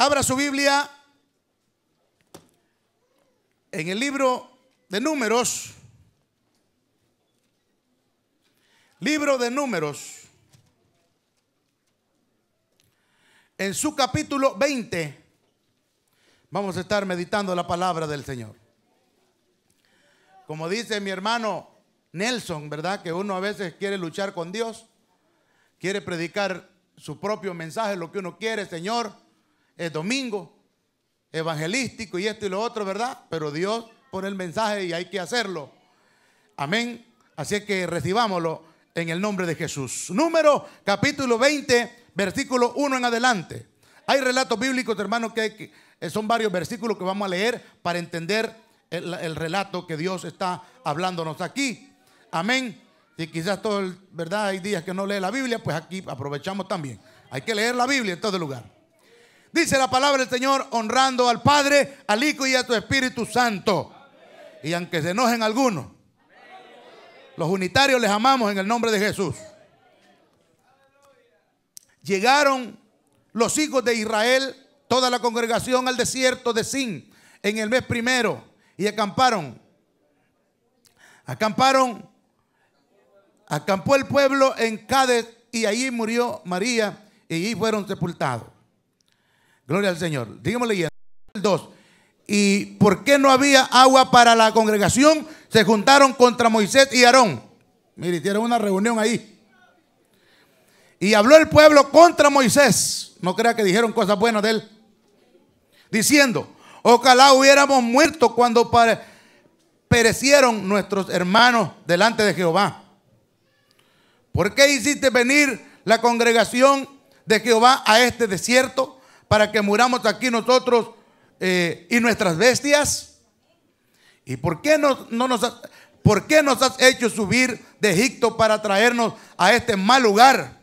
Abra su Biblia en el libro de números. Libro de números. En su capítulo 20 vamos a estar meditando la palabra del Señor. Como dice mi hermano Nelson, ¿verdad? Que uno a veces quiere luchar con Dios, quiere predicar su propio mensaje, lo que uno quiere, Señor es domingo, evangelístico y esto y lo otro, ¿verdad? Pero Dios pone el mensaje y hay que hacerlo. Amén. Así que recibámoslo en el nombre de Jesús. Número capítulo 20, versículo 1 en adelante. Hay relatos bíblicos, hermanos, que, eh, son varios versículos que vamos a leer para entender el, relato que Dios está hablándonos aquí. Amén. Y quizás todo, el, ¿verdad? Hay días que no lee la Biblia, pues aquí aprovechamos también. Hay que leer la Biblia en todo lugar. Dice la palabra del Señor, honrando al Padre, al Hijo y a tu Espíritu Santo. Y aunque se enojen algunos, los unitarios les amamos en el nombre de Jesús. Llegaron los hijos de Israel, toda la congregación al desierto de Sin en el mes primero y acamparon. Acamparon, acampó el pueblo en Cádiz y allí murió María y allí fueron sepultados. Gloria al Señor. Dígame leyendo. El 2. ¿Y por qué no había agua para la congregación? Se juntaron contra Moisés y Aarón. Mire, hicieron una reunión ahí. Y habló el pueblo contra Moisés. No crea que dijeron cosas buenas de él. Diciendo, ojalá hubiéramos muerto cuando perecieron nuestros hermanos delante de Jehová. ¿Por qué hiciste venir la congregación de Jehová a este desierto? para que muramos aquí nosotros eh, y nuestras bestias? ¿Y por qué, nos, nos has hecho subir de Egipto para traernos a este mal lugar?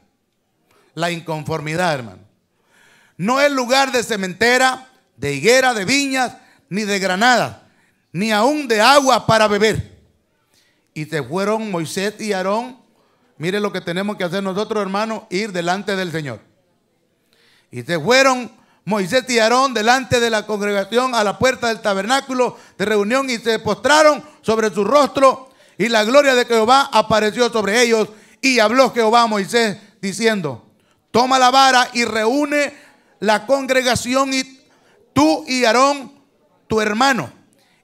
La inconformidad, hermano. No es lugar de cementera, de higuera, de viñas, ni de granada, ni aún de agua para beber. Y te fueron Moisés y Aarón. Mire lo que tenemos que hacer nosotros, hermano, ir delante del Señor. Y te fueron Moisés y Aarón delante de la congregación a la puerta del tabernáculo de reunión y se postraron sobre su rostro y la gloria de Jehová apareció sobre ellos y habló Jehová a Moisés diciendo, toma la vara y reúne la congregación y tú y Aarón tu hermano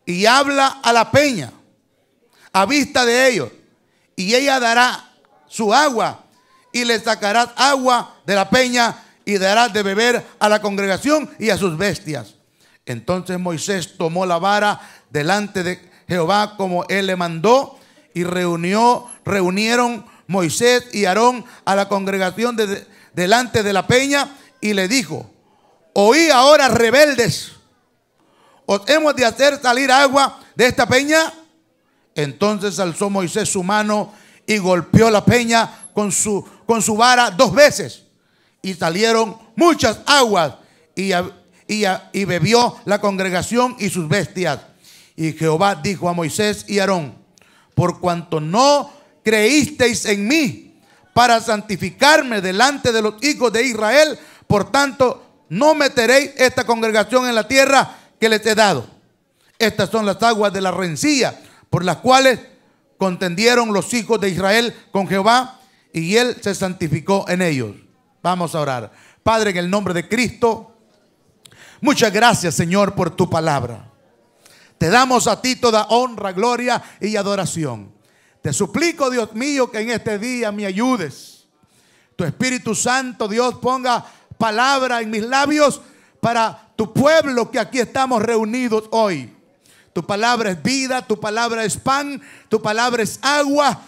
y habla a la peña a vista de ellos y ella dará su agua y le sacarás agua de la peña y darás de beber a la congregación y a sus bestias. Entonces Moisés tomó la vara delante de Jehová como él le mandó y reunió, reunieron Moisés y Aarón a la congregación delante de la peña y le dijo, oí ahora rebeldes, os hemos de hacer salir agua de esta peña. Entonces alzó Moisés su mano y golpeó la peña con su, con su vara dos veces y salieron muchas aguas y, y, bebió la congregación y sus bestias. Y Jehová dijo a Moisés y Aarón, por cuanto no creísteis en mí para santificarme delante de los hijos de Israel, por tanto no meteréis esta congregación en la tierra que les he dado. Estas son las aguas de la rencilla por las cuales contendieron los hijos de Israel con Jehová y él se santificó en ellos. Vamos a orar. Padre, en el nombre de Cristo, muchas gracias Señor por tu palabra. Te damos a ti toda honra, gloria y adoración. Te suplico, Dios mío, que en este día me ayudes. Tu Espíritu Santo, Dios, ponga palabra en mis labios para tu pueblo que aquí estamos reunidos hoy. Tu palabra es vida, tu palabra es pan, tu palabra es agua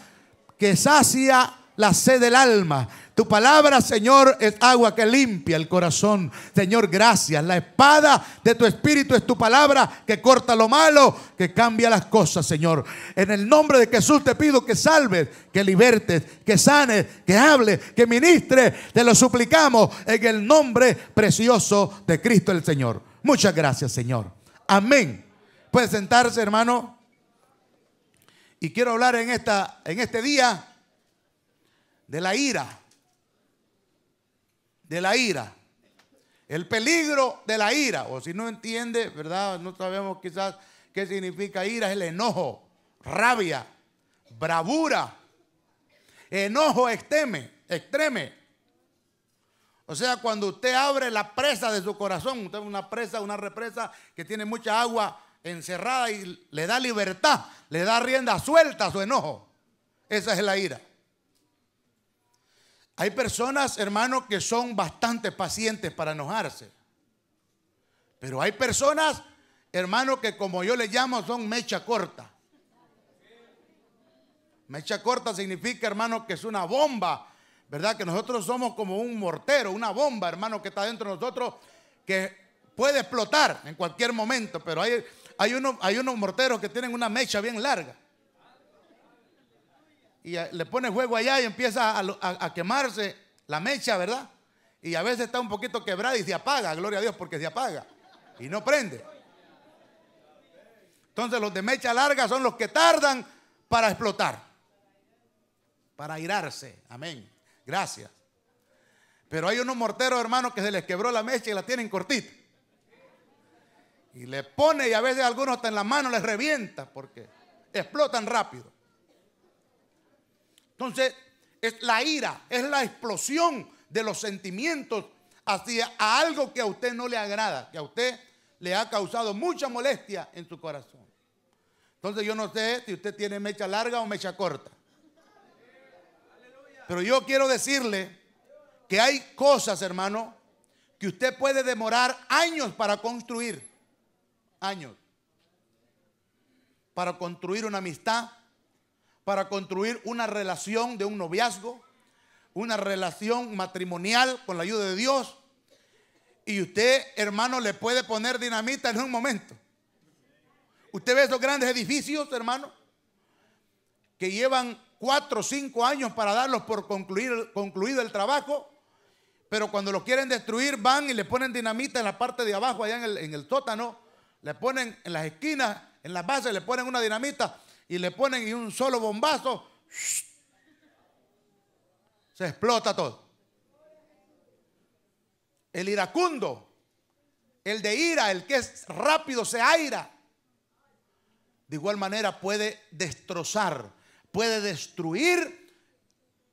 que sacia la sed del alma tu palabra, Señor, es agua que limpia el corazón. Señor, gracias. La espada de tu espíritu es tu palabra que corta lo malo, que cambia las cosas, Señor. En el nombre de Jesús te pido que salves, que libertes, que sanes, que hables, que ministres. Te lo suplicamos en el nombre precioso de Cristo el Señor. Muchas gracias, Señor. Amén. Puede sentarse, hermano. Y quiero hablar en, esta, en este día de la ira de la ira. El peligro de la ira. O si no entiende, ¿verdad? No sabemos quizás qué significa ira. Es el enojo, rabia, bravura, enojo extreme, extreme. O sea, cuando usted abre la presa de su corazón, usted es una presa, una represa que tiene mucha agua encerrada y le da libertad, le da rienda suelta a su enojo. Esa es la ira. Hay personas, hermano, que son bastante pacientes para enojarse. Pero hay personas, hermano, que como yo le llamo, son mecha corta. Mecha corta significa, hermano, que es una bomba, ¿verdad? Que nosotros somos como un mortero, una bomba, hermano, que está dentro de nosotros, que puede explotar en cualquier momento. Pero hay, hay, unos, hay unos morteros que tienen una mecha bien larga y le pone fuego allá y empieza a, quemarse la mecha, ¿verdad? Y a veces está un poquito quebrada y se apaga, gloria a Dios, porque se apaga y no prende. Entonces los de mecha larga son los que tardan para explotar, para airarse, amén, gracias. Pero hay unos morteros, hermanos, que se les quebró la mecha y la tienen cortita. Y le pone, y a veces algunos hasta en la mano les revienta porque explotan rápido. Entonces, es la ira, es la explosión de los sentimientos hacia algo que a usted no le agrada, que a usted le ha causado mucha molestia en su corazón. Entonces yo no sé si usted tiene mecha larga o mecha corta. Pero yo quiero decirle que hay cosas, hermano, que usted puede demorar años para construir. Años. Para construir una amistad, para construir una relación de un noviazgo, una relación matrimonial con la ayuda de Dios. Y usted, hermano, le puede poner dinamita en un momento. Usted ve esos grandes edificios, hermano, que llevan cuatro o cinco años para darlos por concluido el trabajo, pero cuando lo quieren destruir van y le ponen dinamita en la parte de abajo, allá en el, sótano le ponen en las esquinas, en las bases, le ponen una dinamita y le ponen y un solo bombazo, se explota todo. El iracundo, el de ira, el que es rápido, se aira. De igual manera puede destrozar, puede destruir,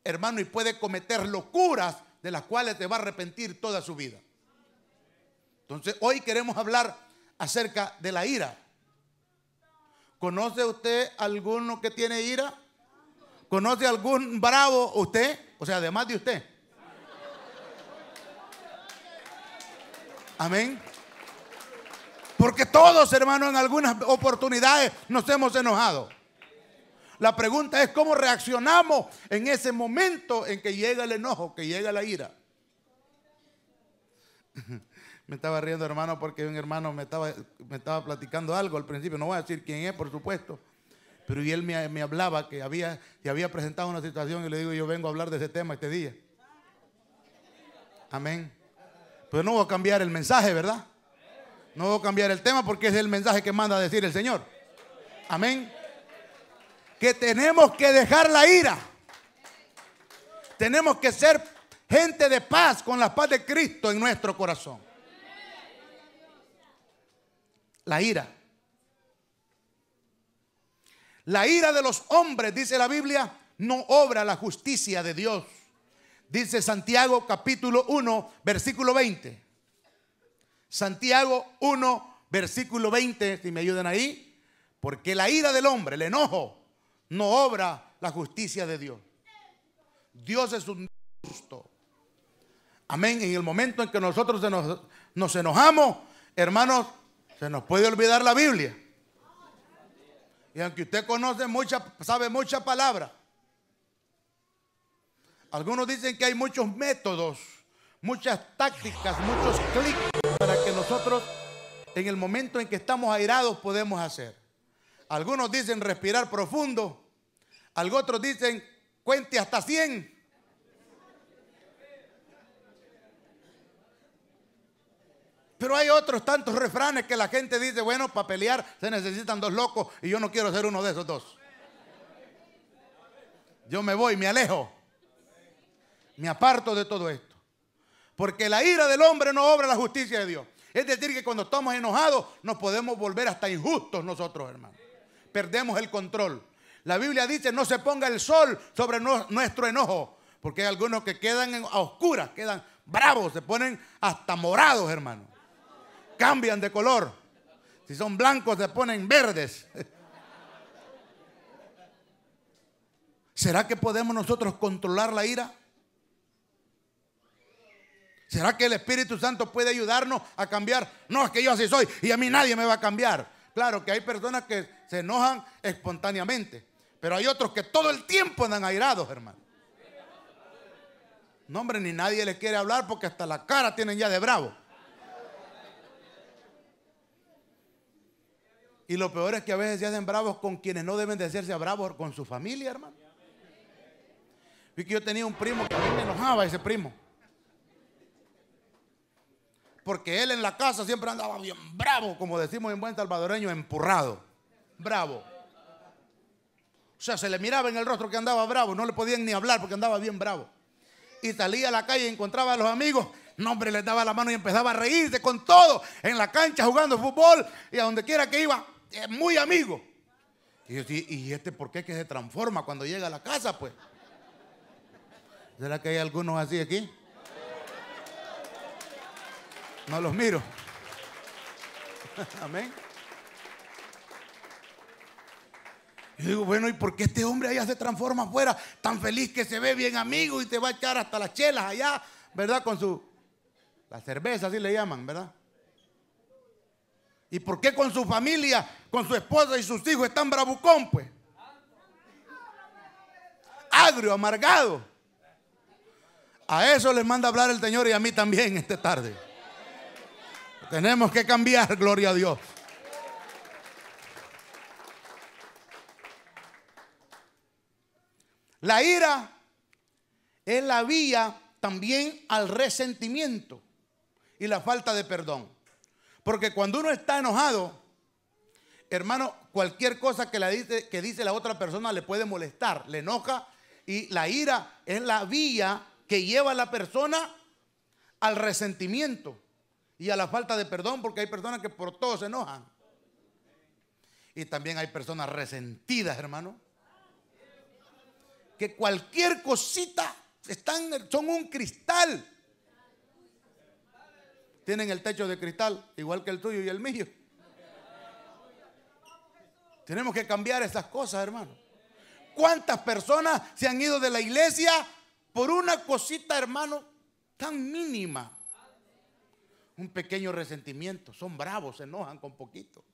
hermano, y puede cometer locuras de las cuales te va a arrepentir toda su vida. Entonces, hoy queremos hablar acerca de la ira. ¿Conoce usted alguno que tiene ira? ¿Conoce algún bravo usted? O sea, además de usted. Amén. Porque todos, hermanos, en algunas oportunidades nos hemos enojado. La pregunta es cómo reaccionamos en ese momento en que llega el enojo, que llega la ira. Me estaba riendo, hermano, porque un hermano me estaba, me estaba platicando algo al principio. No voy a decir quién es, por supuesto. Pero y él me, hablaba que había, que había presentado una situación y le digo, yo vengo a hablar de ese tema este día. Amén. Pero no voy a cambiar el mensaje, ¿verdad? No voy a cambiar el tema porque es el mensaje que manda a decir el Señor. Amén. Que tenemos que dejar la ira. Tenemos que ser gente de paz con la paz de Cristo en nuestro corazón. La ira. La ira de los hombres, dice la Biblia, no obra la justicia de Dios. Dice Santiago capítulo 1, versículo 20. Santiago 1, versículo 20, si me ayudan ahí. Porque la ira del hombre, el enojo, no obra la justicia de Dios. Dios es un justo. Amén. En el momento en que nosotros nos, nos enojamos, hermanos, se nos puede olvidar la Biblia. Y aunque usted conoce muchas, sabe mucha palabra, Algunos dicen que hay muchos métodos, muchas tácticas, muchos clics para que nosotros en el momento en que estamos airados podemos hacer. Algunos dicen respirar profundo, algunos dicen cuente hasta 100. Pero hay otros tantos refranes que la gente dice, bueno, para pelear se necesitan dos locos y yo no quiero ser uno de esos dos. Yo me voy, me alejo. Me aparto de todo esto. Porque la ira del hombre no obra la justicia de Dios. Es decir, que cuando estamos enojados nos podemos volver hasta injustos nosotros, hermanos. Perdemos el control. La Biblia dice, no se ponga el sol sobre nuestro enojo, porque hay algunos que quedan a oscuras, quedan bravos, se ponen hasta morados, hermano cambian de color. Si son blancos se ponen verdes. ¿Será que podemos nosotros controlar la ira? ¿Será que el Espíritu Santo puede ayudarnos a cambiar? No, es que yo así soy y a mí nadie me va a cambiar. Claro que hay personas que se enojan espontáneamente, pero hay otros que todo el tiempo andan airados, hermano. No, hombre, ni nadie le quiere hablar porque hasta la cara tienen ya de bravo. Y lo peor es que a veces se hacen bravos con quienes no deben de hacerse bravos, con su familia, hermano. Vi que yo tenía un primo que a me enojaba ese primo. Porque él en la casa siempre andaba bien bravo, como decimos en buen salvadoreño, empurrado. Bravo. O sea, se le miraba en el rostro que andaba bravo, no le podían ni hablar porque andaba bien bravo. Y salía a la calle y encontraba a los amigos, no, hombre, les daba la mano y empezaba a reírse con todo en la cancha jugando fútbol y a donde quiera que iba, es muy amigo. Y yo ¿y este por qué que se transforma cuando llega a la casa, pues? ¿Será que hay algunos así aquí? No los miro. Amén. Yo digo, bueno, ¿y por qué este hombre allá se transforma afuera? Tan feliz que se ve bien amigo y te va a echar hasta las chelas allá, ¿verdad? Con su. La cerveza, así le llaman, ¿verdad? ¿Y por qué con su familia con su esposa y sus hijos, están bravucón, pues. Agrio, amargado. A eso les manda hablar el Señor y a mí también esta tarde. Tenemos que cambiar, gloria a Dios. La ira es la vía también al resentimiento y la falta de perdón. Porque cuando uno está enojado, hermano, cualquier cosa que, la dice, que dice la otra persona le puede molestar, le enoja. Y la ira es la vía que lleva a la persona al resentimiento y a la falta de perdón, porque hay personas que por todo se enojan. Y también hay personas resentidas, hermano, que cualquier cosita están, son un cristal. Tienen el techo de cristal, igual que el tuyo y el mío. Tenemos que cambiar esas cosas, hermano. ¿Cuántas personas se han ido de la iglesia por una cosita, hermano, tan mínima? Un pequeño resentimiento. Son bravos, se enojan con poquito.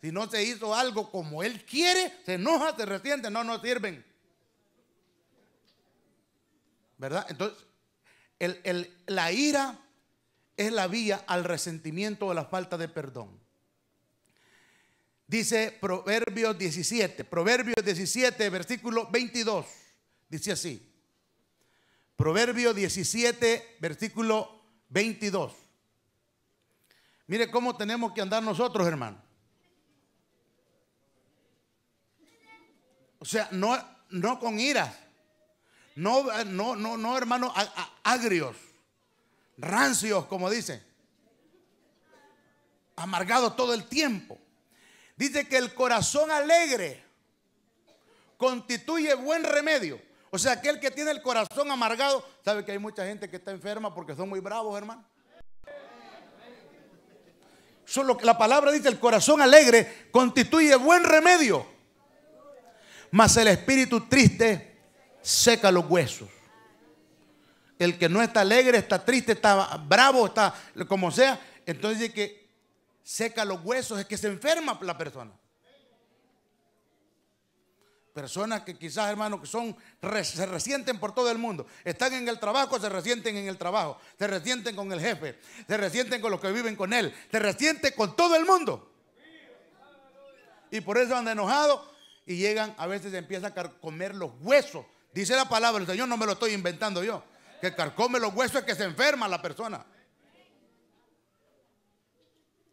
Si no se hizo algo como él quiere, se enoja, se resiente, no no sirven. ¿Verdad? Entonces, la ira es la vía al resentimiento o a la falta de perdón. Dice Proverbios 17, Proverbios 17, versículo 22. Dice así. Proverbio 17, versículo 22. Mire cómo tenemos que andar nosotros, hermano. O sea, no, no con iras. No, no, no, no, hermano, agrios, rancios, como dicen. Amargados todo el tiempo. Dice que el corazón alegre constituye buen remedio. O sea, aquel que tiene el corazón amargado, sabe que hay mucha gente que está enferma porque son muy bravos, hermano. Solo la palabra dice, el corazón alegre constituye buen remedio. Mas el espíritu triste seca los huesos. El que no está alegre, está triste, está bravo, está como sea. Entonces dice que seca los huesos, es que se enferma la persona. Personas que quizás, hermano, que son, se resienten por todo el mundo. Están en el trabajo, se resienten en el trabajo. Se resienten con el jefe. Se resienten con los que viven con él. Se resienten con todo el mundo. Y por eso andan enojados y llegan, a veces empiezan a comer los huesos. Dice la palabra, el Señor no me lo estoy inventando yo. Que carcome los huesos es que se enferma la persona.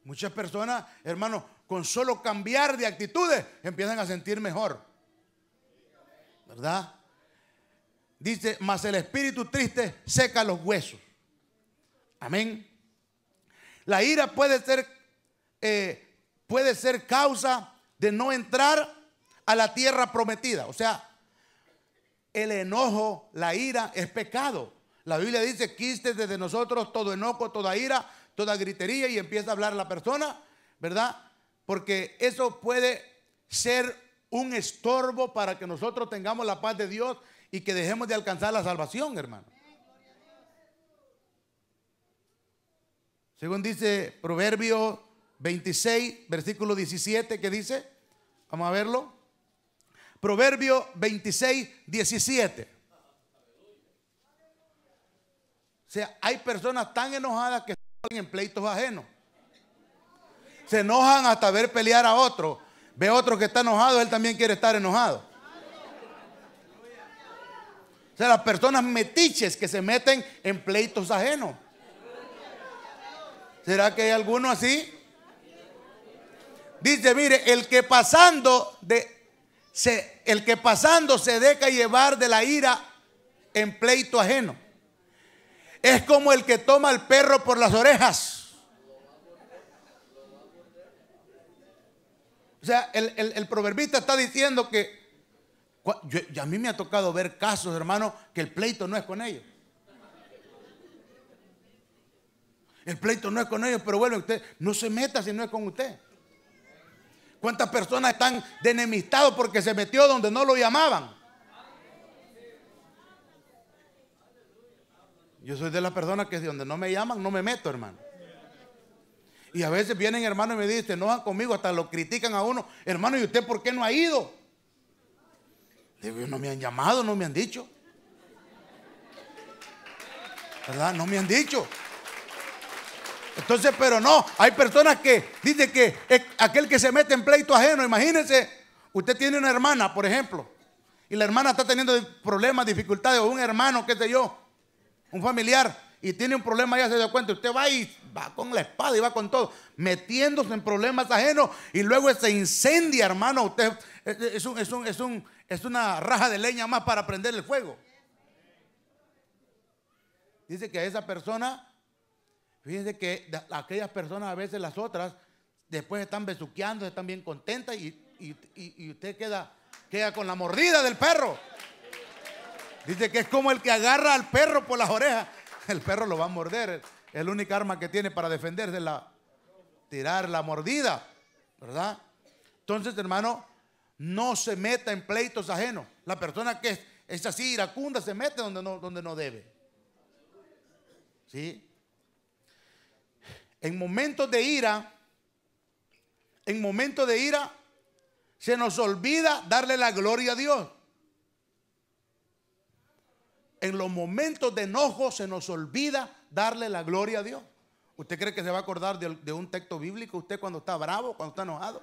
Muchas personas, hermanos, con solo cambiar de actitudes empiezan a sentir mejor. ¿Verdad? Dice, mas el espíritu triste seca los huesos. Amén. La ira puede ser, eh, puede ser causa de no entrar a la tierra prometida. O sea, el enojo, la ira es pecado. La Biblia dice, quiste desde nosotros todo enojo, toda ira, toda gritería y empieza a hablar la persona, ¿verdad? Porque eso puede ser un estorbo para que nosotros tengamos la paz de Dios y que dejemos de alcanzar la salvación, hermano. Según dice Proverbio 26, versículo 17, que dice, vamos a verlo. Proverbio 26, 17. O sea, hay personas tan enojadas que en pleitos ajenos. Se enojan hasta ver pelear a otro. Ve otro que está enojado, él también quiere estar enojado. O sea, las personas metiches que se meten en pleitos ajenos. ¿Será que hay alguno así? Dice, mire, el que pasando de el que pasando se deja llevar de la ira en pleito ajeno es como el que toma al perro por las orejas. O sea, el, proverbista está diciendo que yo, a mí me ha tocado ver casos, hermano, que el pleito no es con ellos. El pleito no es con ellos, pero bueno, usted no se meta si no es con usted. ¿Cuántas personas están de porque se metió donde no lo llamaban? Yo soy de las personas que de donde no me llaman, no me meto, hermano. Y a veces vienen hermanos y me dicen, no van conmigo, hasta lo critican a uno. Hermano, ¿y usted por qué no ha ido? Digo, no me han llamado, no me han dicho. ¿Verdad? No me han dicho. Entonces, pero no, hay personas que dicen que aquel que se mete en pleito ajeno, imagínense, usted tiene una hermana, por ejemplo, y la hermana está teniendo problemas, dificultades, o un hermano, qué sé yo, un familiar y tiene un problema, ya se da cuenta, usted va y va con la espada y va con todo, metiéndose en problemas ajenos y luego se incendia, hermano. Usted es, un, es, un, es, un, es una raja de leña más para prender el fuego. Dice que a esa persona, fíjense que aquellas personas, a veces las otras, después están besuqueando, están bien contentas y, y, y usted queda, queda con la mordida del perro. Dice que es como el que agarra al perro por las orejas. El perro lo va a morder. Es la única arma que tiene para defenderse, la, tirar la mordida. ¿Verdad? Entonces, hermano, no se meta en pleitos ajenos. La persona que es, así iracunda se mete donde no, donde no debe. ¿Sí? En momentos de ira, en momentos de ira, se nos olvida darle la gloria a Dios en los momentos de enojo se nos olvida darle la gloria a Dios. ¿Usted cree que se va a acordar de, un texto bíblico usted cuando está bravo, cuando está enojado?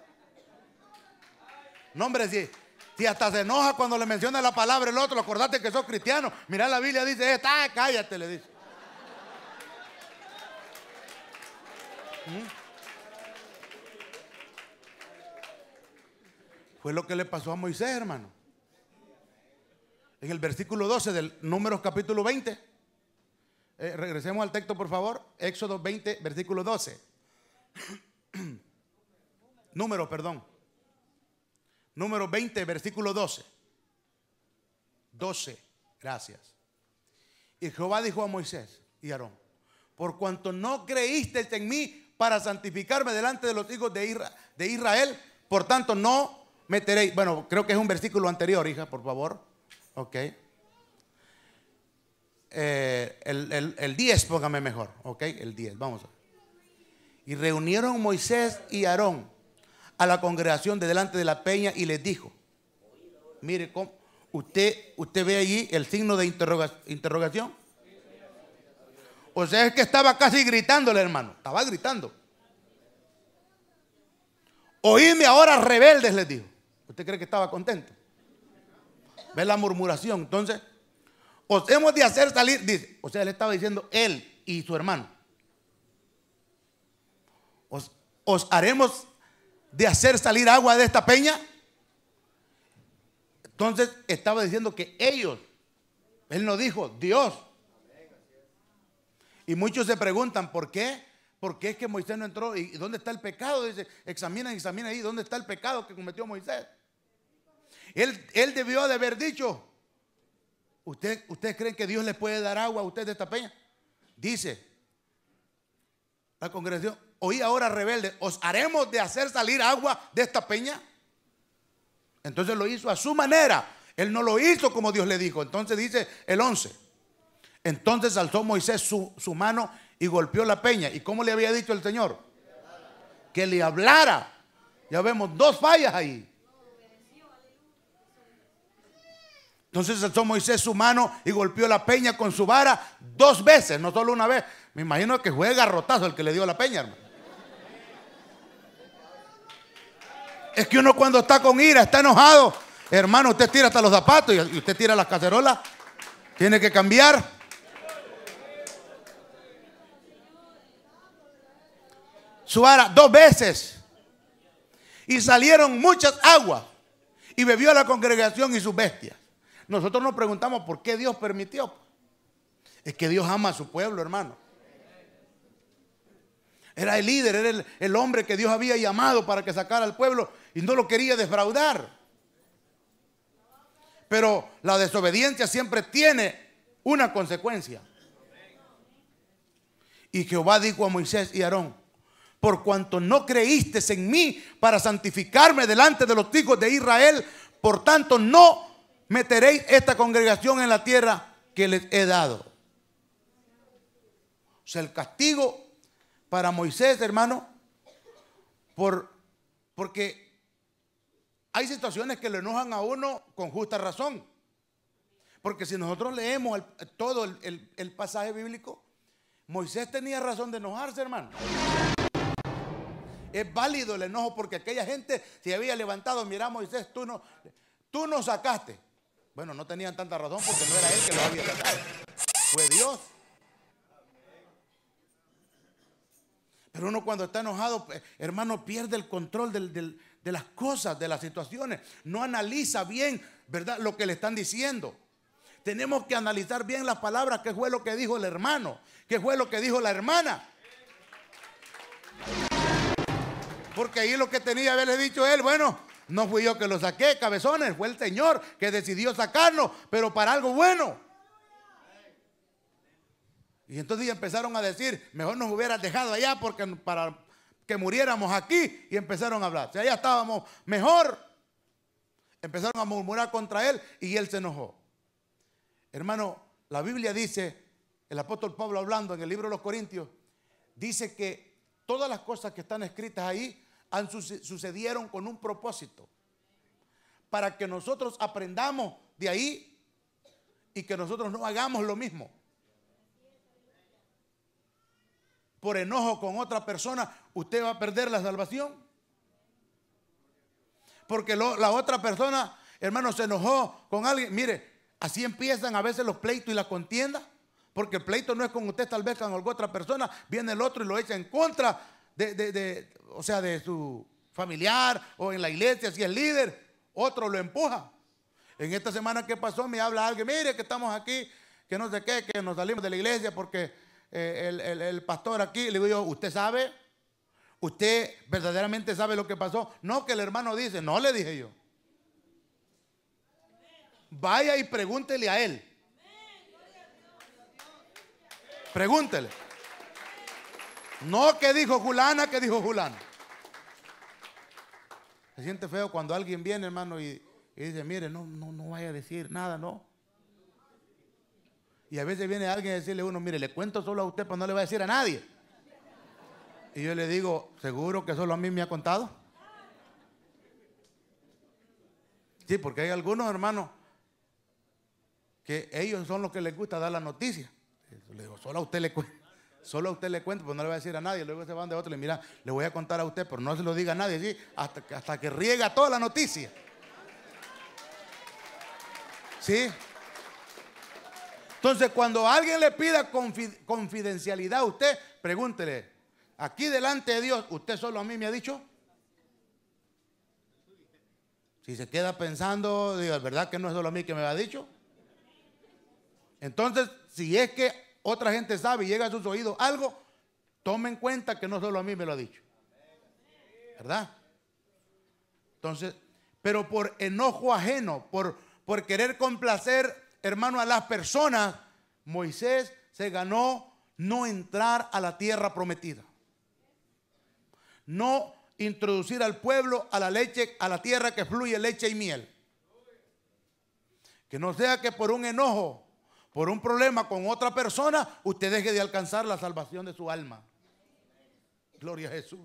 No, hombre, si, si hasta se enoja cuando le menciona la palabra el otro, acordate que sos cristiano. Mirá la Biblia, dice, está, ah, cállate, le dice. ¿Mm? Fue lo que le pasó a Moisés, hermano en el versículo 12 del Números capítulo 20. Eh, regresemos al texto, por favor. Éxodo 20, versículo 12. Número perdón. Número 20, versículo 12. 12, gracias. Y Jehová dijo a Moisés y Aarón, por cuanto no creíste en mí para santificarme delante de los hijos de Israel, por tanto no meteréis. Bueno, creo que es un versículo anterior, hija, por favor. ¿ok? Eh, el, 10, póngame mejor, ¿ok? El 10, vamos Y reunieron Moisés y Aarón a la congregación de delante de la peña y les dijo, mire, Usted, usted ve allí el signo de interrogación. O sea, es que estaba casi gritándole, hermano. Estaba gritando. Oídme ahora rebeldes, les dijo. ¿Usted cree que estaba contento? ve la murmuración? Entonces, os hemos de hacer salir, dice. O sea, él estaba diciendo él y su hermano. Os, os haremos de hacer salir agua de esta peña. Entonces estaba diciendo que ellos, él no dijo Dios. Y muchos se preguntan, ¿por qué? ¿por qué es que Moisés no entró. ¿Y dónde está el pecado? Dice, examina, examina ahí, ¿dónde está el pecado que cometió Moisés? Él, debió de haber dicho, ¿Usted, ¿Ustedes creen que Dios Le puede dar agua a usted de esta peña? Dice la congregación, oí ahora rebelde, os haremos de hacer salir agua de esta peña. Entonces lo hizo a su manera. Él no lo hizo como Dios le dijo. Entonces dice el 11. Entonces alzó Moisés su, su mano y golpeó la peña. ¿Y cómo le había dicho el Señor? Que le hablara. Ya vemos dos fallas ahí. Entonces alzó Moisés su mano y golpeó la peña con su vara dos veces, no solo una vez. Me imagino que juega rotazo el que le dio la peña, hermano. Es que uno cuando está con ira, está enojado, hermano, usted tira hasta los zapatos y usted tira las cacerolas. Tiene que cambiar. Su vara dos veces. Y salieron muchas aguas. Y bebió la congregación y sus bestias. Nosotros nos preguntamos por qué Dios permitió. Es que Dios ama a su pueblo, hermano. Era el líder, era el, hombre que Dios había llamado para que sacara al pueblo y no lo quería defraudar. Pero la desobediencia siempre tiene una consecuencia. Y Jehová dijo a Moisés y Aarón, por cuanto no creíste en mí para santificarme delante de los hijos de Israel, por tanto no meteréis esta congregación en la tierra que les he dado. O sea, el castigo para Moisés, hermano, por, porque hay situaciones que le enojan a uno con justa razón. Porque si nosotros leemos todo el, pasaje bíblico, Moisés tenía razón de enojarse, hermano. Es válido el enojo porque aquella gente se había levantado. Mira, Moisés, tú no, tú no sacaste. Bueno, no tenían tanta razón porque no era él que lo había tratado. Fue Dios. Pero uno cuando está enojado, eh, hermano, pierde el control de las cosas, de las situaciones. No analiza bien, ¿verdad? Lo que le están diciendo. Tenemos que analizar bien las palabras, qué fue lo que dijo el hermano, qué fue lo que dijo la hermana. Porque ahí lo que tenía haberle dicho él, bueno, no fui yo que lo saqué, cabezones, fue el Señor que decidió sacarnos pero para algo bueno. Y entonces empezaron a decir, mejor nos hubieras dejado allá porque para que muriéramos aquí. Y empezaron a hablar, si allá estábamos mejor. Empezaron a murmurar contra él y él se enojó. Hermano, la Biblia dice, el apóstol Pablo hablando en el libro de los Corintios, dice que todas las cosas que están escritas ahí han sucedieron con un propósito. Para que nosotros aprendamos de ahí y que nosotros no hagamos lo mismo. Por enojo con otra persona, usted va a perder la salvación. Porque la otra persona, hermano, se enojó con alguien. Mire, así empiezan a veces los pleitos y la contienda. Porque el pleito no es con usted, tal vez con alguna otra persona. Viene el otro y lo echa en contra de, o sea, de su familiar o en la iglesia, si el líder, otro lo empuja. En esta semana que pasó me habla alguien, mire que estamos aquí, que no sé qué, que nos salimos de la iglesia porque eh, el, el, pastor aquí, le digo ¿usted sabe? ¿Usted verdaderamente sabe lo que pasó? No, que el hermano dice, no le dije yo. Vaya y pregúntele a él. Pregúntele. No que dijo Julana, que dijo Julana. Se siente feo cuando alguien viene, hermano, y, dice, mire, no, no, no vaya a decir nada, no. Y a veces viene alguien a decirle a uno, mire, le cuento solo a usted, pero no le va a decir a nadie. Y yo le digo, ¿seguro que solo a mí me ha contado? Sí, porque hay algunos hermanos que ellos son los que les gusta dar la noticia. Le digo, solo a usted le cuento. Solo a usted le cuento, pues no le voy a decir a nadie. Luego se van de otro y le mira, le voy a contar a usted, pero no se lo diga a nadie ¿sí? hasta, hasta que riega toda la noticia. ¿Sí? Entonces, cuando alguien le pida confidencialidad a usted, pregúntele, aquí delante de Dios, ¿usted solo a mí me ha dicho? Si se queda pensando, diga, ¿verdad que no es solo a mí que me ha dicho? Entonces, si es que otra gente sabe y llega a sus oídos algo, tome en cuenta que no solo a mí me lo ha dicho. ¿Verdad? Entonces, pero por enojo ajeno, por, por querer complacer, hermano, a las personas, Moisés se ganó no entrar a la tierra prometida. No introducir al pueblo a la leche, a la tierra que fluye leche y miel. Que no sea que por un enojo por un problema con otra persona, usted deje de alcanzar la salvación de su alma. Gloria a Jesús.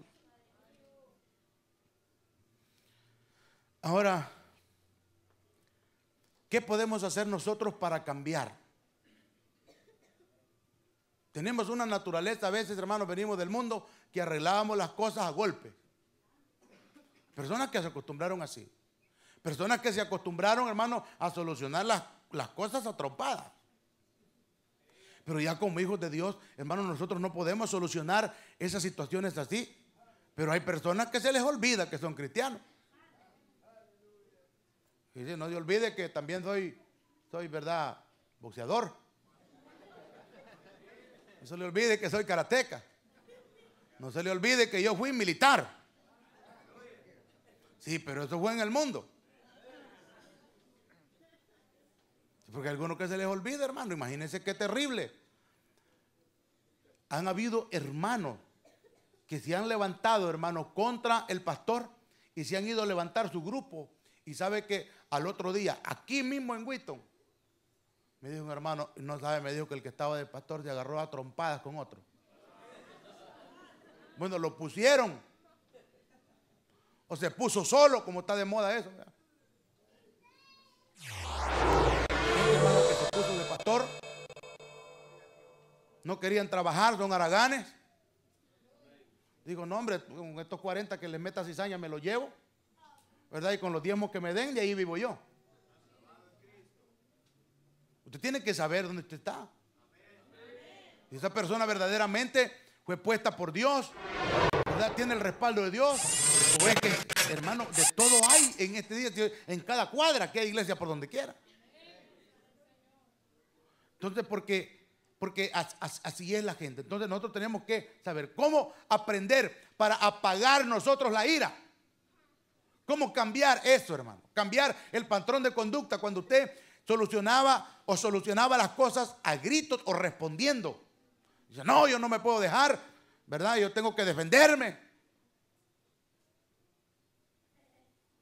Ahora, ¿qué podemos hacer nosotros para cambiar? Tenemos una naturaleza, a veces hermanos, venimos del mundo que arreglábamos las cosas a golpe. Personas que se acostumbraron así. Personas que se acostumbraron, hermanos, a solucionar las, las cosas atropadas. Pero ya como hijos de Dios, hermano, nosotros no podemos solucionar esas situaciones así. Pero hay personas que se les olvida que son cristianos. Y no se olvide que también soy, soy, ¿verdad? Boxeador. No se le olvide que soy karateca. No se le olvide que yo fui militar. Sí, pero eso fue en el mundo. Porque alguno algunos que se les olvida, hermano, imagínense qué terrible han habido hermanos que se han levantado, hermanos, contra el pastor y se han ido a levantar su grupo. Y sabe que al otro día, aquí mismo en Wheaton, me dijo un hermano, no sabe, me dijo que el que estaba de pastor se agarró a trompadas con otro. Bueno, lo pusieron. O se puso solo, como está de moda eso. hermano que se puso de pastor no querían trabajar, son Araganes. Digo, no, hombre, con estos 40 que les meta cizaña me lo llevo. ¿Verdad? Y con los diezmos que me den, de ahí vivo yo. Usted tiene que saber dónde usted está. y esa persona verdaderamente fue puesta por Dios, ¿verdad? Tiene el respaldo de Dios. O es hermano, de todo hay en este día, en cada cuadra que hay iglesia por donde quiera. Entonces, porque porque así es la gente. Entonces nosotros tenemos que saber cómo aprender para apagar nosotros la ira. ¿Cómo cambiar eso, hermano? Cambiar el patrón de conducta cuando usted solucionaba o solucionaba las cosas a gritos o respondiendo. Dice, no, yo no me puedo dejar, ¿verdad? Yo tengo que defenderme.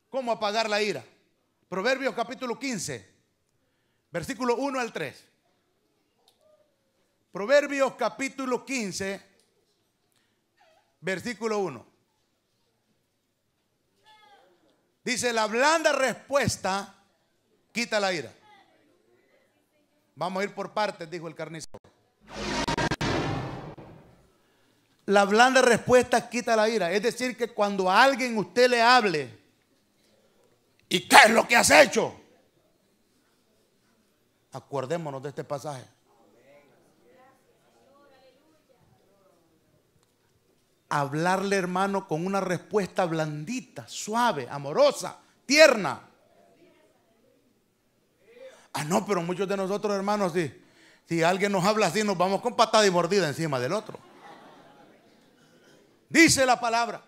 ¿Cómo apagar la ira? Proverbios capítulo 15, versículo 1 al 3. Proverbios capítulo 15, versículo 1. Dice, la blanda respuesta quita la ira. Vamos a ir por partes, dijo el carnicero. La blanda respuesta quita la ira. Es decir, que cuando a alguien usted le hable, ¿y qué es lo que has hecho? Acordémonos de este pasaje. hablarle, hermano, con una respuesta blandita, suave, amorosa, tierna. Ah, no, pero muchos de nosotros, hermanos, si, si alguien nos habla así, nos vamos con patada y mordida encima del otro. Dice la palabra,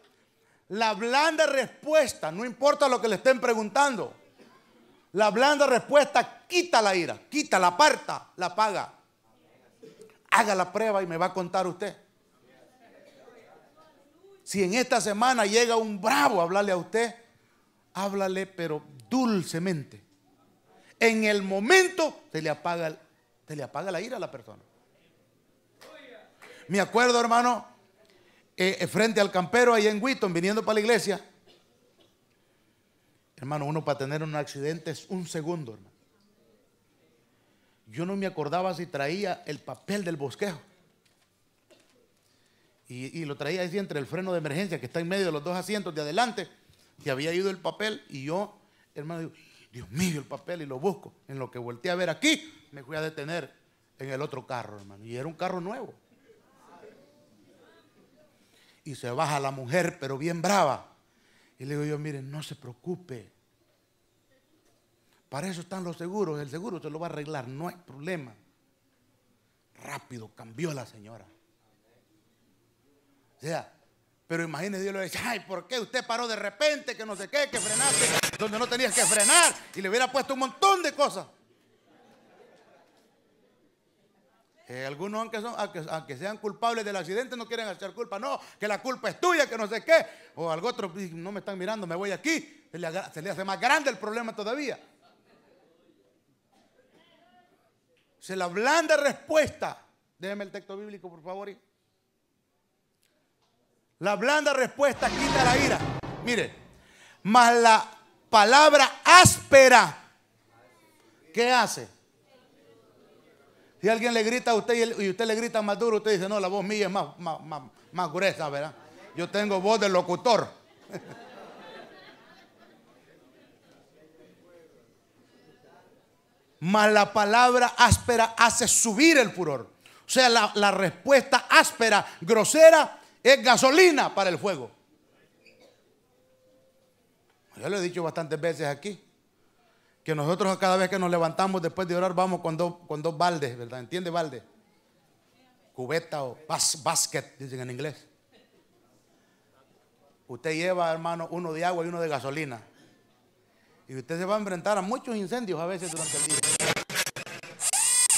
la blanda respuesta, no importa lo que le estén preguntando, la blanda respuesta quita la ira, quita la parta la paga. Haga la prueba y me va a contar usted. Si en esta semana llega un bravo a hablarle a usted, háblale pero dulcemente. En el momento se le apaga, le apaga la ira a la persona. Me acuerdo, hermano, eh, eh, frente al campero ahí en Wheaton, viniendo para la iglesia. Hermano, uno para tener un accidente es un segundo, hermano. Yo no me acordaba si traía el papel del bosquejo y, lo traía así entre el freno de emergencia que está en medio de los dos asientos de adelante, que había ido el papel y yo, hermano, digo, Dios mío, el papel y lo busco. En lo que volteé a ver aquí, me fui a detener en el otro carro, hermano. Y era un carro nuevo. Y se baja la mujer, pero bien brava. Y le digo yo, miren, no se preocupe. Para eso están los seguros. El seguro se lo va a arreglar, no hay problema. Rápido, cambió la señora. O sea, pero imagínese, Dios le dice, ay, ¿por qué usted paró de repente? Que no sé qué, que frenaste donde no tenías que frenar. Y le hubiera puesto un montón de cosas. Eh, algunos, aunque, son, sean culpables del accidente, no quieren hacer culpa. No, que la culpa es tuya, que no sé qué. O algo otro, no me están mirando, me voy aquí. Se le, hace más grande el problema todavía. Se la blanda respuesta. Déjeme el texto bíblico, por favor. La blanda respuesta quita la ira. Mire, más la palabra áspera, ¿qué hace? Si alguien le grita a usted y usted le grita más duro, usted dice, no, la voz mía es más, más, más, gruesa, ¿verdad? Yo tengo voz de locutor. Mas la palabra áspera hace subir el furor. O sea, la respuesta áspera, grosera, es gasolina para el fuego. Yo lo he dicho bastantes veces aquí, que nosotros cada vez que nos levantamos después de orar vamos con dos, dos baldes, ¿verdad? ¿Entiende balde? Cubeta o basket, dicen en inglés. Usted lleva, hermano, uno de agua y uno de gasolina. Y usted se va a enfrentar a muchos incendios a veces durante el día.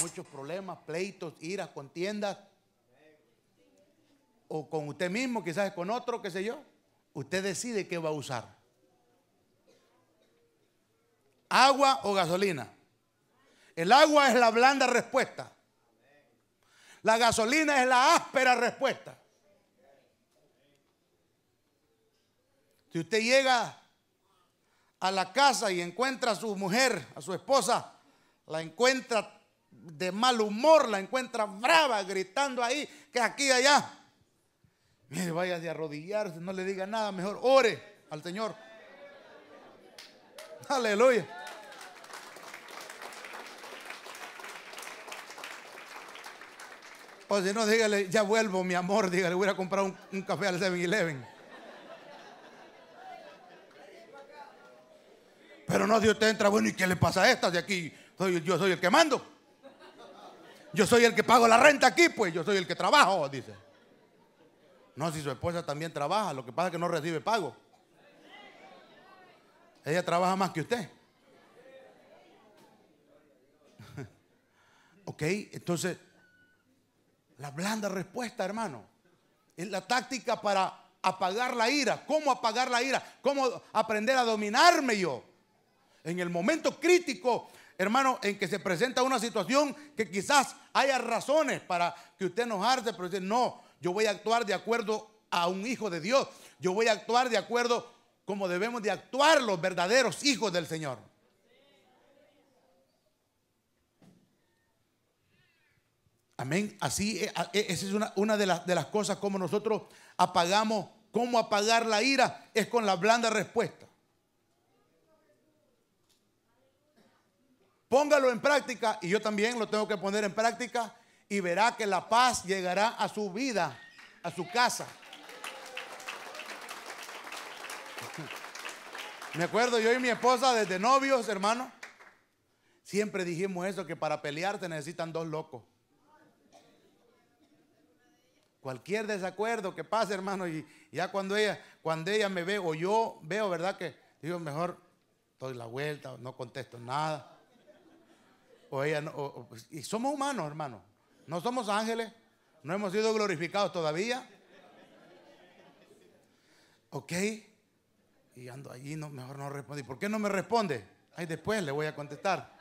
Muchos problemas, pleitos, iras, contiendas o con usted mismo, quizás con otro, qué sé yo. Usted decide qué va a usar. Agua o gasolina. El agua es la blanda respuesta. La gasolina es la áspera respuesta. Si usted llega a la casa y encuentra a su mujer, a su esposa, la encuentra de mal humor, la encuentra brava, gritando ahí, que aquí y allá, Mire, vaya de arrodillarse, no le diga nada, mejor ore al Señor. Aleluya. O si no, dígale, ya vuelvo, mi amor. Dígale, voy a comprar un, café al 7-Eleven. Pero no, Dios te entra, bueno, ¿y qué le pasa a estas de aquí? Soy, yo soy el que mando. Yo soy el que pago la renta aquí, pues yo soy el que trabajo, dice. No, si su esposa también trabaja, lo que pasa es que no recibe pago. Ella trabaja más que usted. ok, entonces, la blanda respuesta, hermano, es la táctica para apagar la ira. ¿Cómo apagar la ira? ¿Cómo aprender a dominarme yo? En el momento crítico, hermano, en que se presenta una situación que quizás haya razones para que usted enojarse, pero dice, no, yo voy a actuar de acuerdo a un hijo de Dios. Yo voy a actuar de acuerdo como debemos de actuar los verdaderos hijos del Señor. Amén. Así, eh, eh, esa es una, de las cosas como nosotros apagamos, cómo apagar la ira es con la blanda respuesta. Póngalo en práctica y yo también lo tengo que poner en práctica y verá que la paz llegará a su vida, a su casa. Me acuerdo yo y mi esposa desde novios, hermano. Siempre dijimos eso, que para pelear te necesitan dos locos. Cualquier desacuerdo que pase, hermano, y ya cuando ella, cuando ella me ve o yo veo, ¿verdad? Que digo, mejor doy la vuelta, no contesto nada. O ella pues, y somos humanos, hermano. No somos ángeles, no hemos sido glorificados todavía. ¿Ok? Y ando allí, no, mejor no respondí. ¿Por qué no me responde? Ahí después le voy a contestar.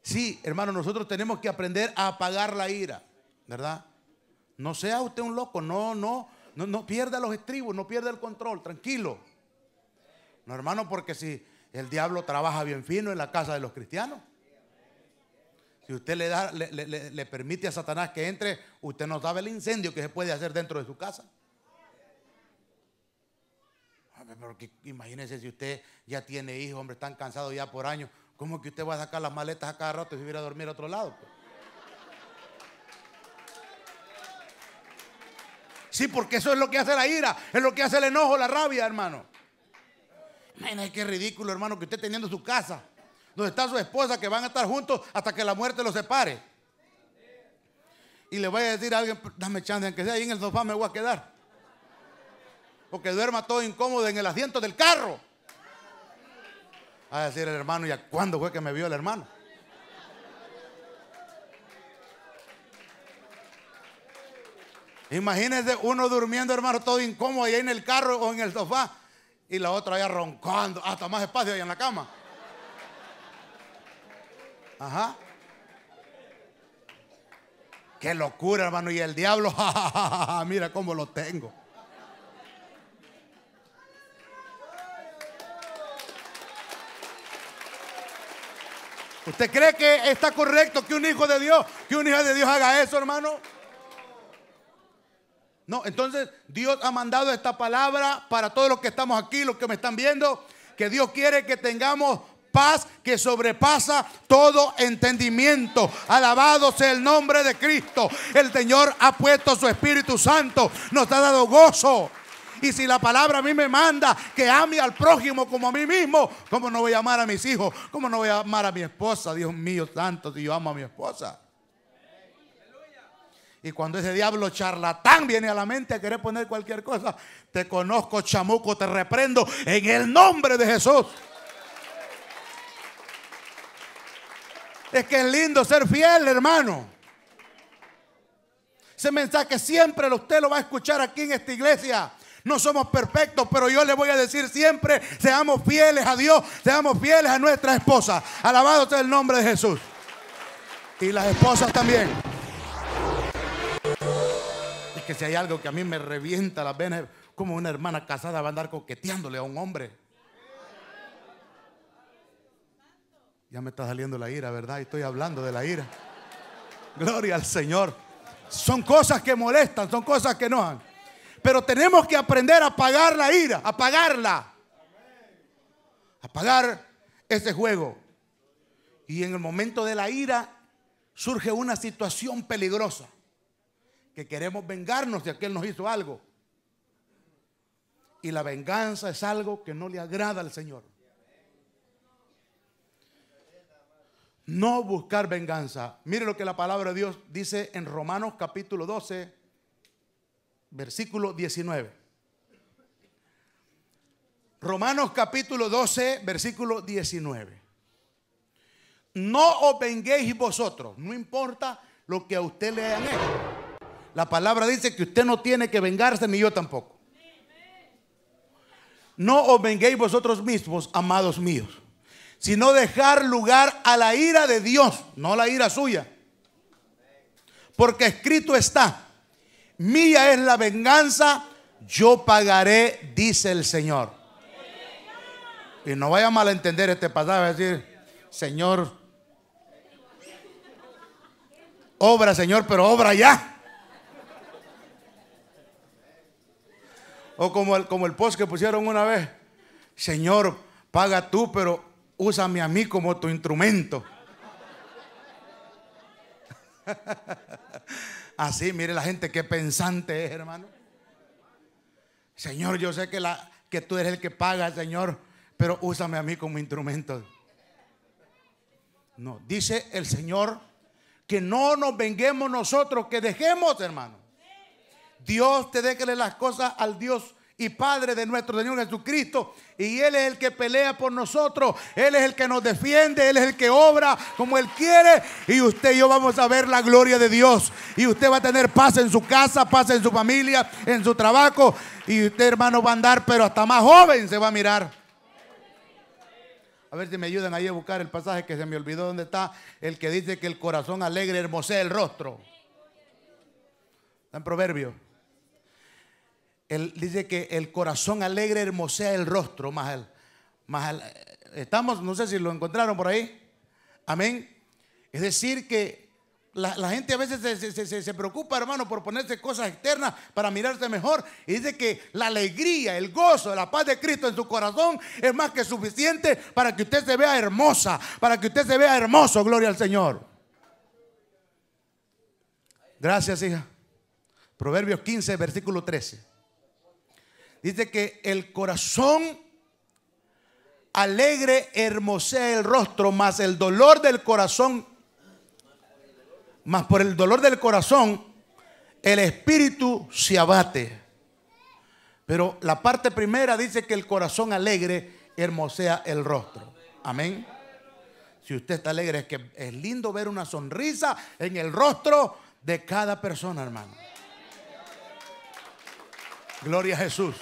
Sí, hermano, nosotros tenemos que aprender a apagar la ira, ¿verdad? No sea usted un loco, no, no, no, no pierda los estribos, no pierda el control, tranquilo. No, hermano, porque si el diablo trabaja bien fino en la casa de los cristianos. Si usted le, da, le, permite a Satanás que entre, usted no sabe el incendio que se puede hacer dentro de su casa. Porque imagínese si usted ya tiene hijos, hombre, están cansados ya por años. ¿Cómo que usted va a sacar las maletas a cada rato y se hubiera a dormir a otro lado? Sí, porque eso es lo que hace la ira, es lo que hace el enojo, la rabia, hermano. Mene, qué ridículo, hermano, que usted teniendo su casa, donde está su esposa, que van a estar juntos hasta que la muerte los separe. Y le voy a decir a alguien, dame chance, aunque sea ahí en el sofá me voy a quedar. Porque duerma todo incómodo en el asiento del carro. A decir el hermano, ya cuándo fue que me vio el hermano? Imagínense uno durmiendo, hermano, todo incómodo ahí en el carro o en el sofá y la otra allá roncando, hasta más espacio allá en la cama. Ajá. Qué locura, hermano. Y el diablo, ja, ja, mira cómo lo tengo. ¿Usted cree que está correcto que un hijo de Dios, que un hijo de Dios haga eso, hermano? No, entonces Dios ha mandado esta palabra para todos los que estamos aquí, los que me están viendo, que Dios quiere que tengamos paz que sobrepasa todo entendimiento. Alabado sea el nombre de Cristo. El Señor ha puesto su Espíritu Santo, nos ha dado gozo. Y si la palabra a mí me manda que ame al prójimo como a mí mismo, ¿cómo no voy a amar a mis hijos? ¿Cómo no voy a amar a mi esposa? Dios mío santo, si yo amo a mi esposa. Y cuando ese diablo charlatán viene a la mente a querer poner cualquier cosa, te conozco, chamuco, te reprendo en el nombre de Jesús. Es que es lindo ser fiel, hermano. Ese mensaje siempre usted lo va a escuchar aquí en esta iglesia. No somos perfectos, pero yo le voy a decir siempre, seamos fieles a Dios, seamos fieles a nuestra esposa. Alabado sea el nombre de Jesús. Y las esposas también que si hay algo que a mí me revienta las venas, como una hermana casada va a andar coqueteándole a un hombre. Ya me está saliendo la ira, ¿verdad? Y estoy hablando de la ira. Gloria al Señor. Son cosas que molestan, son cosas que enojan. Pero tenemos que aprender a apagar la ira, apagarla. Apagar ese juego. Y en el momento de la ira surge una situación peligrosa que queremos vengarnos de aquel nos hizo algo. Y la venganza es algo que no le agrada al Señor. No buscar venganza. Mire lo que la palabra de Dios dice en Romanos capítulo 12, versículo 19. Romanos capítulo 12, versículo 19. No os venguéis vosotros, no importa lo que a usted le hayan hecho. La palabra dice que usted no tiene que vengarse ni yo tampoco. No os venguéis vosotros mismos, amados míos, sino dejar lugar a la ira de Dios, no la ira suya. Porque escrito está, mía es la venganza, yo pagaré, dice el Señor. Y no vaya mal a entender este pasaje, decir, Señor, obra, Señor, pero obra ya. O como el, como el post que pusieron una vez. Señor, paga tú, pero úsame a mí como tu instrumento. Así, mire la gente qué pensante es, hermano. Señor, yo sé que, la, que tú eres el que paga, Señor, pero úsame a mí como instrumento. No, dice el Señor que no nos venguemos nosotros, que dejemos, hermano. Dios te dé le las cosas al Dios y Padre de nuestro Señor Jesucristo. Y Él es el que pelea por nosotros. Él es el que nos defiende. Él es el que obra como Él quiere. Y usted y yo vamos a ver la gloria de Dios. Y usted va a tener paz en su casa, paz en su familia, en su trabajo. Y usted, hermano, va a andar, pero hasta más joven se va a mirar. A ver si me ayudan ahí a buscar el pasaje que se me olvidó dónde está. El que dice que el corazón alegre hermosea el rostro. Está en Proverbio. Él dice que el corazón alegre hermosea el rostro, más eh, estamos, no sé si lo encontraron por ahí, amén. Es decir, que la, gente a veces se, preocupa, hermano, por ponerse cosas externas para mirarse mejor. Y dice que la alegría, el gozo, la paz de Cristo en su corazón es más que suficiente para que usted se vea hermosa, para que usted se vea hermoso, gloria al Señor. Gracias, hija. Proverbios 15, versículo 13. Dice que el corazón alegre hermosea el rostro, más el dolor del corazón, más por el dolor del corazón, el espíritu se abate. Pero la parte primera dice que el corazón alegre hermosea el rostro. Amén. Si usted está alegre, es que es lindo ver una sonrisa en el rostro de cada persona, hermano. Gloria a Jesús.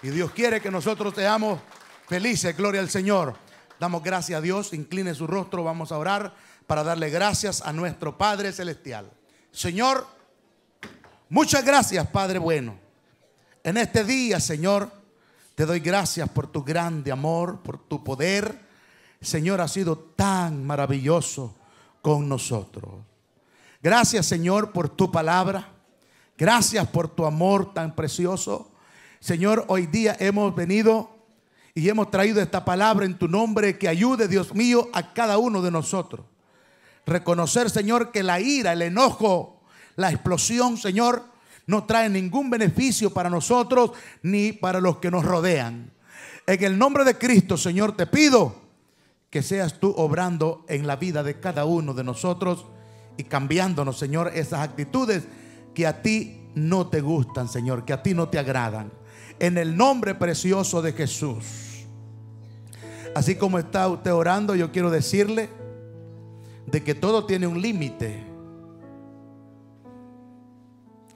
Y Dios quiere que nosotros seamos felices, gloria al Señor. Damos gracias a Dios, incline su rostro, vamos a orar para darle gracias a nuestro Padre Celestial. Señor, muchas gracias, Padre bueno. En este día, Señor, te doy gracias por tu grande amor, por tu poder. Señor, ha sido tan maravilloso con nosotros. Gracias, Señor, por tu palabra. Gracias por tu amor tan precioso. Señor, hoy día hemos venido y hemos traído esta palabra en tu nombre que ayude, Dios mío, a cada uno de nosotros. Reconocer, Señor, que la ira, el enojo, la explosión, Señor, no trae ningún beneficio para nosotros ni para los que nos rodean. En el nombre de Cristo, Señor, te pido que seas tú obrando en la vida de cada uno de nosotros y cambiándonos, Señor, esas actitudes que a ti no te gustan, Señor, que a ti no te agradan en el nombre precioso de Jesús. Así como está usted orando, yo quiero decirle de que todo tiene un límite.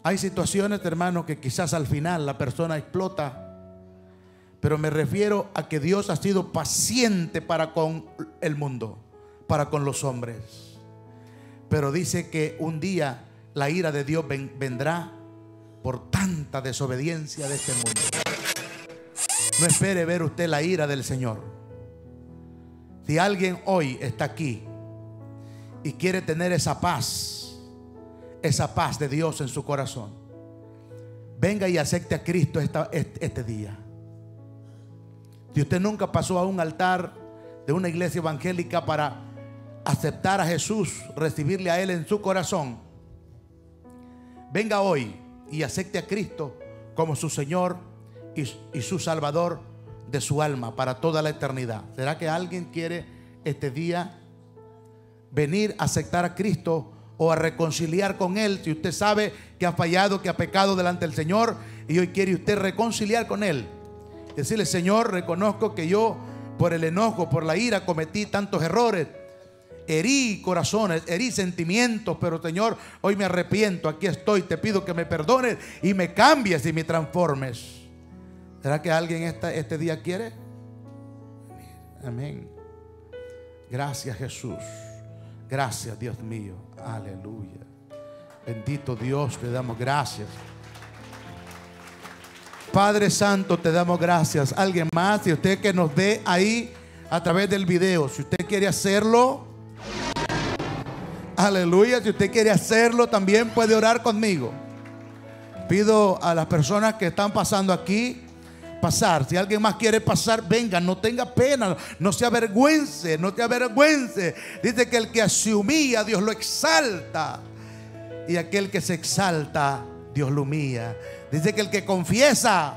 Hay situaciones, hermano, que quizás al final la persona explota, pero me refiero a que Dios ha sido paciente para con el mundo, para con los hombres. Pero dice que un día la ira de Dios vendrá por tanta desobediencia de este mundo. No espere ver usted la ira del Señor. Si alguien hoy está aquí y quiere tener esa paz, esa paz de Dios en su corazón, venga y acepte a Cristo este, este día. Si usted nunca pasó a un altar de una iglesia evangélica para aceptar a Jesús, recibirle a Él en su corazón, venga hoy y acepte a Cristo como su Señor y, su Salvador de su alma para toda la eternidad. ¿Será que alguien quiere este día venir a aceptar a Cristo o a reconciliar con Él? Si usted sabe que ha fallado, que ha pecado delante del Señor y hoy quiere usted reconciliar con Él. Decirle, Señor, reconozco que yo por el enojo, por la ira cometí tantos errores herí corazones, herí sentimientos, pero Señor, hoy me arrepiento, aquí estoy, te pido que me perdones y me cambies y me transformes. ¿Será que alguien este día quiere? Amén. Gracias Jesús. Gracias Dios mío. Aleluya. Bendito Dios, te damos gracias. Padre Santo, te damos gracias. Alguien más, si usted que nos dé ahí a través del video, si usted quiere hacerlo, Aleluya, si usted quiere hacerlo, también puede orar conmigo. Pido a las personas que están pasando aquí pasar. Si alguien más quiere pasar, venga, no tenga pena, no se avergüence, no te avergüence. Dice que el que se humilla, Dios lo exalta. Y aquel que se exalta, Dios lo humilla. Dice que el que confiesa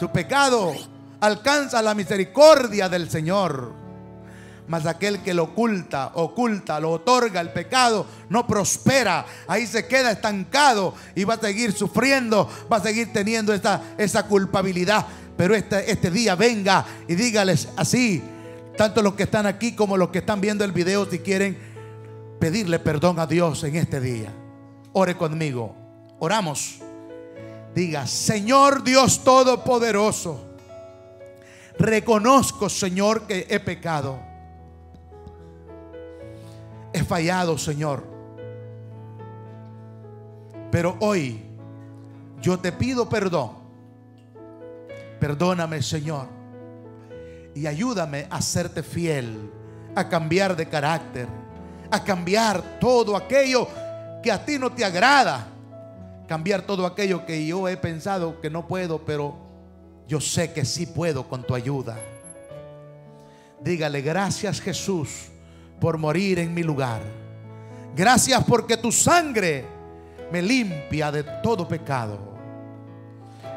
su pecado alcanza la misericordia del Señor mas aquel que lo oculta, oculta, lo otorga el pecado, no prospera. Ahí se queda estancado y va a seguir sufriendo, va a seguir teniendo esa culpabilidad. Pero este, este día venga y dígales así, tanto los que están aquí como los que están viendo el video, si quieren pedirle perdón a Dios en este día. Ore conmigo, oramos. Diga, Señor Dios Todopoderoso, reconozco, Señor, que he pecado fallado, Señor. Pero hoy yo te pido perdón. Perdóname, Señor. Y ayúdame a serte fiel, a cambiar de carácter, a cambiar todo aquello que a ti no te agrada. Cambiar todo aquello que yo he pensado que no puedo, pero yo sé que sí puedo con tu ayuda. Dígale, gracias Jesús por morir en mi lugar. Gracias porque tu sangre me limpia de todo pecado.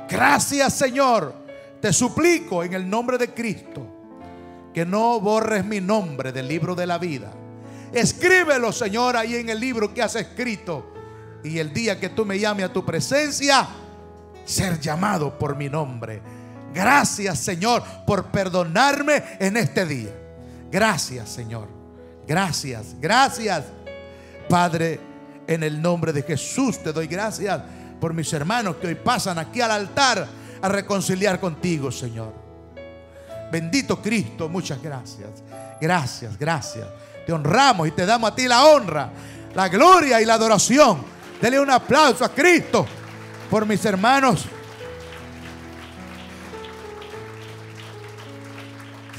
Gracias Señor, te suplico en el nombre de Cristo que no borres mi nombre del libro de la vida. Escríbelo Señor ahí en el libro que has escrito. Y el día que tú me llame a tu presencia, ser llamado por mi nombre. Gracias Señor por perdonarme en este día. Gracias Señor. Gracias, gracias. Padre, en el nombre de Jesús te doy gracias por mis hermanos que hoy pasan aquí al altar a reconciliar contigo, Señor. Bendito Cristo, muchas gracias. Gracias, gracias. Te honramos y te damos a ti la honra, la gloria y la adoración. Dele un aplauso a Cristo por mis hermanos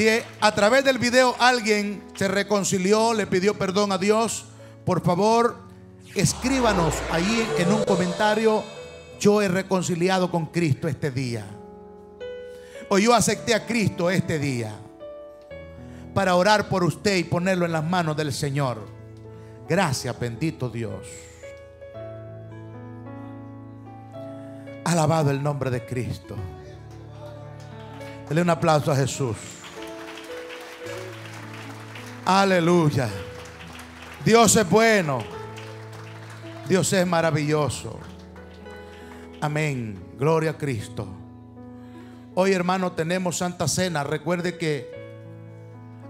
Si a través del video alguien se reconcilió, le pidió perdón a Dios, por favor, escríbanos ahí en un comentario, yo he reconciliado con Cristo este día. O yo acepté a Cristo este día para orar por usted y ponerlo en las manos del Señor. Gracias, bendito Dios. Alabado el nombre de Cristo. Dele un aplauso a Jesús. Aleluya. Dios es bueno. Dios es maravilloso. Amén. Gloria a Cristo. Hoy, hermano, tenemos Santa Cena. Recuerde que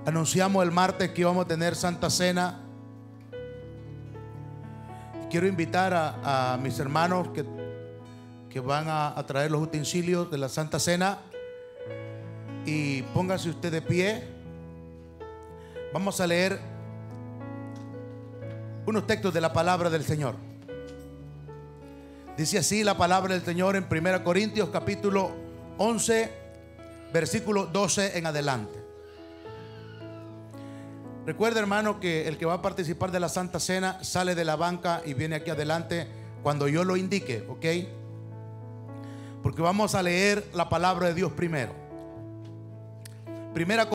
anunciamos el martes que íbamos a tener Santa Cena. Quiero invitar a, mis hermanos que, van a, traer los utensilios de la Santa Cena. Y pónganse usted de pie. Vamos a leer unos textos de la palabra del Señor. Dice así la palabra del Señor en 1 Corintios capítulo 11, versículo 12 en adelante. Recuerda hermano que el que va a participar de la Santa Cena sale de la banca y viene aquí adelante cuando yo lo indique, ¿ok? Porque vamos a leer la palabra de Dios primero. Primera